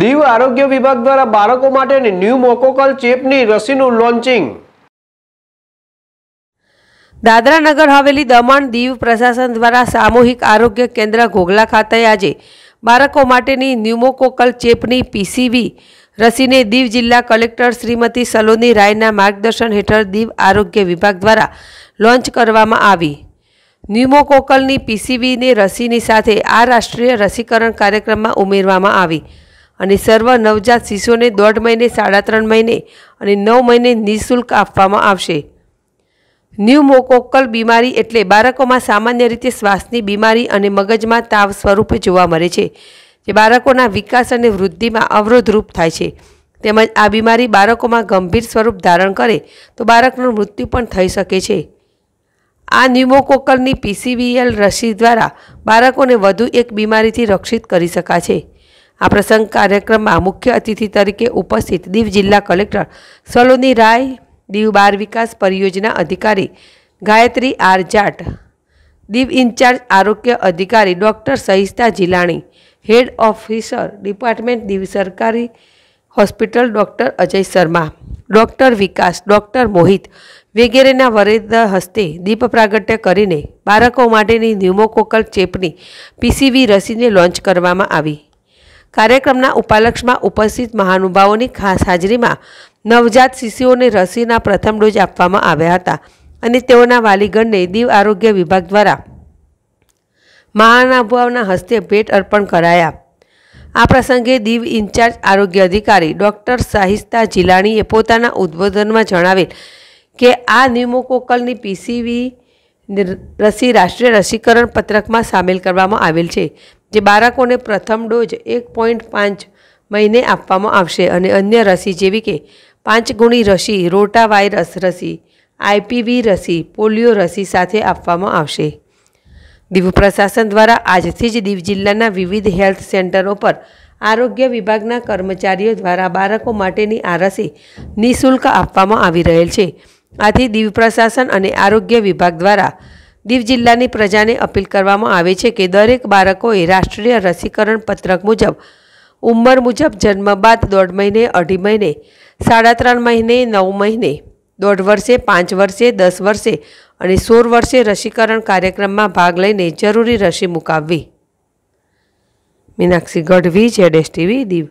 દીવ આરોગ્ય વિભાગ દ્વારા બાળકો માટેની ન્યૂ મોકોકલ ચેપની રસીનું લોન્ચિંગ દાદરા નગર હવેલી દમણ દીવ પ્રશાસન દ્વારા સામૂહિક આરોગ્ય કેન્દ્ર ઘોઘલા ખાતે આજે બાળકો માટેની ન્યુમોકોકલ ચેપની પીસીવી રસીને દીવ જિલ્લા કલેક્ટર શ્રીમતી સલોની રાયના માર્ગદર્શન હેઠળ દીવ આરોગ્ય વિભાગ દ્વારા લોન્ચ કરવામાં આવી ન્યુમોકોકલની પીસીવીને રસીની સાથે આ રાષ્ટ્રીય રસીકરણ કાર્યક્રમમાં ઉમેરવામાં આવી અને સર્વ નવજાત શિશુઓને દોઢ મહિને સાડા ત્રણ મહિને અને નવ મહિને નિઃશુલ્ક આપવામાં આવશે ન્યુમોકોકલ બીમારી એટલે બાળકોમાં સામાન્ય રીતે શ્વાસની બીમારી અને મગજમાં તાવ સ્વરૂપે જોવા મળે છે જે બાળકોના વિકાસ અને વૃદ્ધિમાં અવરોધરૂપ થાય છે તેમજ આ બીમારી બાળકોમાં ગંભીર સ્વરૂપ ધારણ કરે તો બાળકનું મૃત્યુ પણ થઈ શકે છે આ ન્યુમોકોકલની પીસીવીએલ રસી દ્વારા બાળકોને વધુ એક બીમારીથી રક્ષિત કરી શકાશે આ પ્રસંગ કાર્યક્રમમાં મુખ્ય અતિથિ તરીકે ઉપસ્થિત દીવ જિલ્લા કલેક્ટર સલોની રાય દીવ બાર વિકાસ પરિયોજના અધિકારી ગાયત્રી આર જાટ દીવ ઇન્ચાર્જ આરોગ્ય અધિકારી doctor Shahista Jilani head officer department Diu સરકારી hospital doctor Ajay Sharma doctor Vikas doctor Mohit વગેરેના વરેદ હસ્તે દીપ પ્રાગટ્ય કરીને બાળકો માટેની ન્યુમોકોકલ ચેપની પીસીવી રસીને લોન્ચ કરવામાં આવી કાર્યક્રમના ઉપાલક્ષમાં ઉપસ્થિત મહાનુભાવોની ખાસ હાજરીમાં નવજાત શિશુઓને રસીના પ્રથમ ડોઝ આપવામાં આવ્યા હતા અને તેઓના વાલીગણને દીવ આરોગ્ય વિભાગ દ્વારા મહાનુભાવના હસ્તે ભેટ અર્પણ કરાયા આ પ્રસંગે દીવ ઇન્ચાર્જ આરોગ્ય અધિકારી ડૉક્ટર સાહિસ્તા જીલાણીએ પોતાના ઉદ્બોધનમાં જણાવેલ કે આ નિમોકોકલની પીસીવી રસી રાષ્ટ્રીય રસીકરણ પત્રકમાં સામેલ કરવામાં આવેલ છે જે બાળકોને પ્રથમ ડોઝ એક પોઈન્ટ પાંચ મહિને આપવામાં આવશે અને અન્ય રસી જેવી કે પાંચ ગુણી રસી રોટા વાયરસ રસી આઈપીવી રસી પોલિયો રસી સાથે આપવામાં આવશે દીવ પ્રશાસન દ્વારા આજથી જ દીવ જિલ્લાના વિવિધ હેલ્થ સેન્ટરો પર આરોગ્ય વિભાગના કર્મચારીઓ દ્વારા બાળકો માટેની આ રસી નિઃશુલ્ક આપવામાં આવી રહેલ છે આથી દીવ પ્રશાસન અને આરોગ્ય વિભાગ દ્વારા દીવ જિલ્લાની પ્રજાને અપીલ કરવામાં આવે છે કે દરેક બાળકોએ રાષ્ટ્રીય રસીકરણ પત્રક મુજબ ઉંમર મુજબ જન્મ બાદ દોઢ મહિને અઢી મહિને સાડા ત્રણ મહિને નવ મહિને દોઢ વર્ષે પાંચ વર્ષે દસ વર્ષે અને સોળ વર્ષે રસીકરણ કાર્યક્રમમાં ભાગ લઈને જરૂરી રસી મુકાવવી Meenakshi Gadhvi Z S TV Diu